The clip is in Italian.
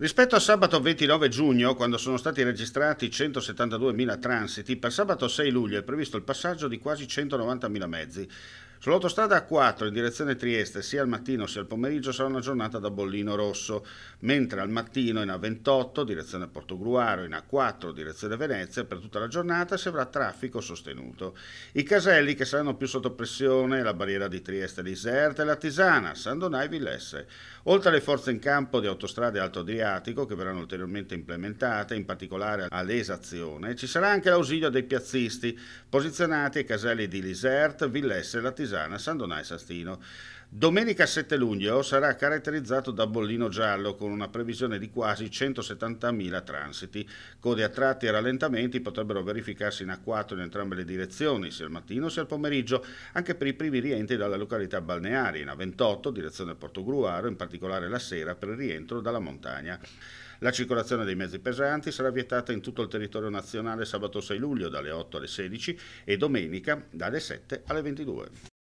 Rispetto a sabato 29 giugno, quando sono stati registrati 172.000 transiti, per sabato 6 luglio è previsto il passaggio di quasi 190.000 mezzi. Sull'autostrada A4 in direzione Trieste, sia al mattino sia al pomeriggio, sarà una giornata da bollino rosso, mentre al mattino in A28, direzione Portogruaro, in A4, direzione Venezia, per tutta la giornata si avrà traffico sostenuto. I caselli che saranno più sotto pressione, la barriera di Trieste Diserta e la Tisana, San Donai Villesse. Oltre alle forze in campo di autostrade Alto Adriatico, che verranno ulteriormente implementate, in particolare all'esazione, ci sarà anche l'ausilio dei piazzisti, posizionati ai caselli di Lisert, Villesse e la Tisana Pisana, San Donà e Sastino. Domenica 7 luglio sarà caratterizzato da bollino giallo con una previsione di quasi 170.000 transiti. Code a tratti e rallentamenti potrebbero verificarsi in A4 in entrambe le direzioni, sia al mattino sia al pomeriggio, anche per i primi rientri dalla località balneari, in A28 direzione Porto Gruaro, in particolare la sera per il rientro dalla montagna. La circolazione dei mezzi pesanti sarà vietata in tutto il territorio nazionale sabato 6 luglio dalle 8 alle 16 e domenica dalle 7 alle 22.